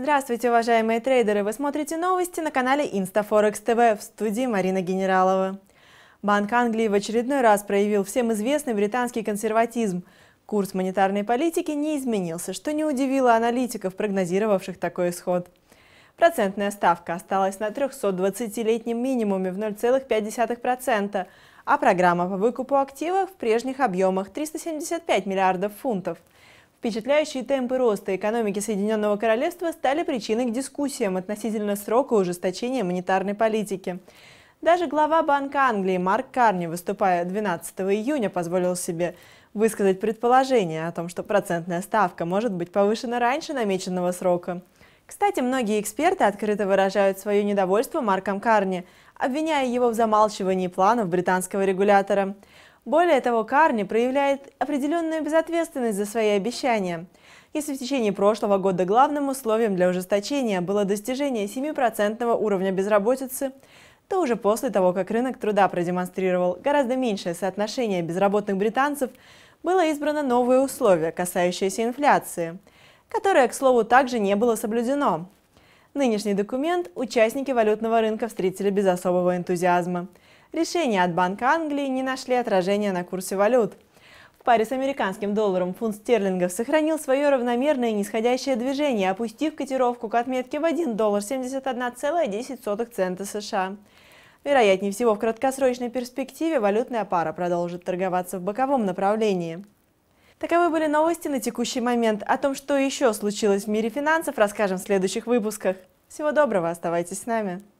Здравствуйте, уважаемые трейдеры! Вы смотрите новости на канале InstaForex TV в студии Марина Генералова. Банк Англии в очередной раз проявил всем известный британский консерватизм. Курс монетарной политики не изменился, что не удивило аналитиков, прогнозировавших такой исход. Процентная ставка осталась на 320-летнем минимуме в 0,5%, а программа по выкупу активов в прежних объемах 375 миллиардов фунтов – Впечатляющие темпы роста экономики Соединенного Королевства стали причиной к дискуссиям относительно срока ужесточения монетарной политики. Даже глава Банка Англии Марк Карни, выступая 12 июня, позволил себе высказать предположение о том, что процентная ставка может быть повышена раньше намеченного срока. Кстати, многие эксперты открыто выражают свое недовольство Марком Карни, обвиняя его в замалчивании планов британского регулятора – более того, Карни проявляет определенную безответственность за свои обещания. Если в течение прошлого года главным условием для ужесточения было достижение 7% уровня безработицы, то уже после того, как рынок труда продемонстрировал гораздо меньшее соотношение безработных британцев, было избрано новое условие, касающееся инфляции, которое, к слову, также не было соблюдено. Нынешний документ участники валютного рынка встретили без особого энтузиазма – Решения от Банка Англии не нашли отражения на курсе валют. В паре с американским долларом фунт стерлингов сохранил свое равномерное нисходящее движение, опустив котировку к отметке в 1 доллар 71,10 цента США. Вероятнее всего, в краткосрочной перспективе валютная пара продолжит торговаться в боковом направлении. Таковы были новости на текущий момент. О том, что еще случилось в мире финансов, расскажем в следующих выпусках. Всего доброго, оставайтесь с нами.